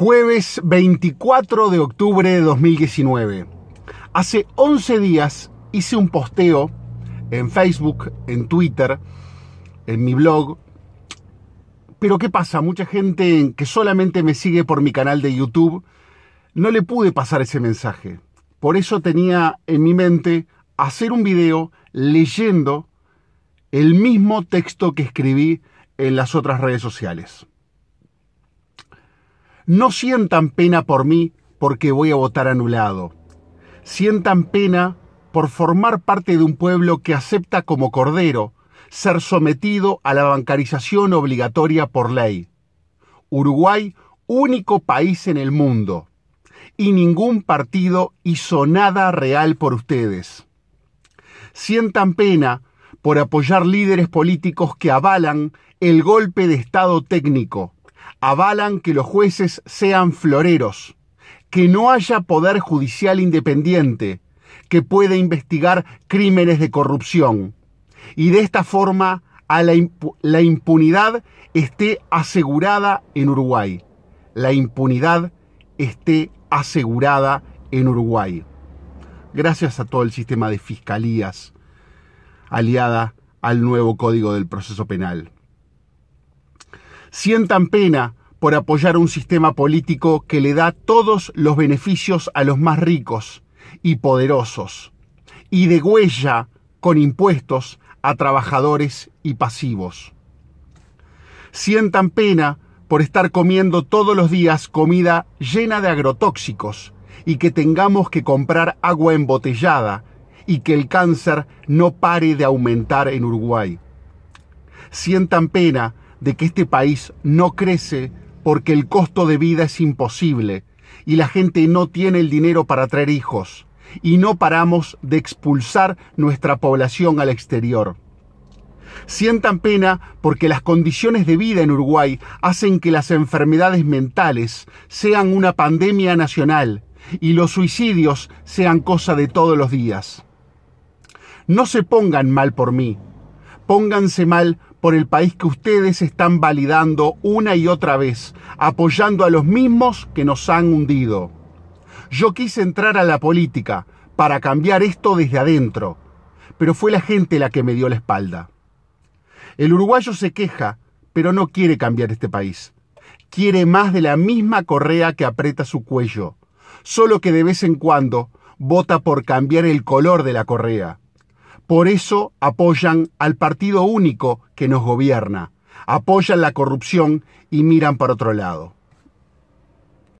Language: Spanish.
Jueves 24 de octubre de 2019. Hace 11 días hice un posteo en Facebook, en Twitter, en mi blog. Pero ¿qué pasa? Mucha gente que solamente me sigue por mi canal de YouTube, no le pude pasar ese mensaje. Por eso tenía en mi mente hacer un video leyendo el mismo texto que escribí en las otras redes sociales. No sientan pena por mí porque voy a votar anulado. Sientan pena por formar parte de un pueblo que acepta como cordero ser sometido a la bancarización obligatoria por ley. Uruguay, único país en el mundo. Y ningún partido hizo nada real por ustedes. Sientan pena por apoyar líderes políticos que avalan el golpe de Estado técnico, avalan que los jueces sean floreros, que no haya poder judicial independiente, que pueda investigar crímenes de corrupción. Y de esta forma a la, la impunidad esté asegurada en Uruguay. La impunidad esté asegurada en Uruguay. Gracias a todo el sistema de fiscalías aliada al nuevo Código del Proceso Penal sientan pena por apoyar un sistema político que le da todos los beneficios a los más ricos y poderosos y huella con impuestos a trabajadores y pasivos. Sientan pena por estar comiendo todos los días comida llena de agrotóxicos y que tengamos que comprar agua embotellada y que el cáncer no pare de aumentar en Uruguay. Sientan pena de que este país no crece porque el costo de vida es imposible y la gente no tiene el dinero para traer hijos y no paramos de expulsar nuestra población al exterior. Sientan pena porque las condiciones de vida en Uruguay hacen que las enfermedades mentales sean una pandemia nacional y los suicidios sean cosa de todos los días. No se pongan mal por mí, pónganse mal por el país que ustedes están validando una y otra vez, apoyando a los mismos que nos han hundido. Yo quise entrar a la política para cambiar esto desde adentro, pero fue la gente la que me dio la espalda. El uruguayo se queja, pero no quiere cambiar este país. Quiere más de la misma correa que aprieta su cuello, solo que de vez en cuando vota por cambiar el color de la correa. Por eso apoyan al partido único que nos gobierna, apoyan la corrupción y miran para otro lado.